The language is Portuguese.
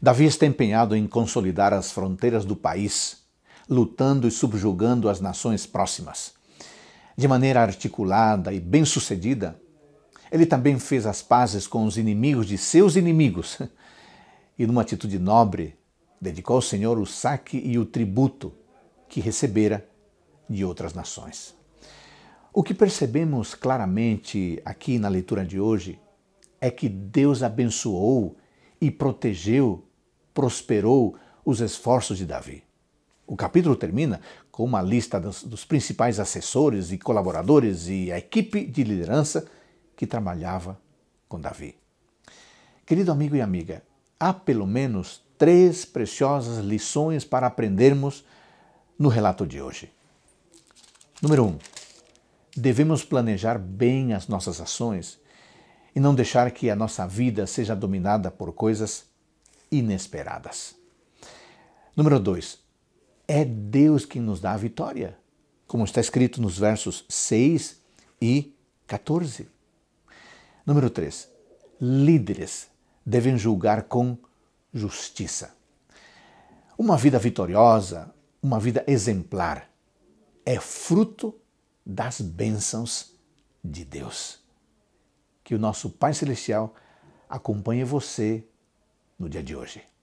Davi está empenhado em consolidar as fronteiras do país, lutando e subjugando as nações próximas. De maneira articulada e bem-sucedida, ele também fez as pazes com os inimigos de seus inimigos e, numa atitude nobre, dedicou ao Senhor o saque e o tributo que recebera de outras nações. O que percebemos claramente aqui na leitura de hoje é que Deus abençoou e protegeu prosperou os esforços de Davi. O capítulo termina com uma lista dos, dos principais assessores e colaboradores e a equipe de liderança que trabalhava com Davi. Querido amigo e amiga, há pelo menos três preciosas lições para aprendermos no relato de hoje. Número Um, devemos planejar bem as nossas ações e não deixar que a nossa vida seja dominada por coisas inesperadas. Número 2. É Deus quem nos dá a vitória, como está escrito nos versos 6 e 14. Número 3. Líderes devem julgar com justiça. Uma vida vitoriosa, uma vida exemplar, é fruto das bênçãos de Deus. Que o nosso Pai Celestial acompanhe você no dia de hoje.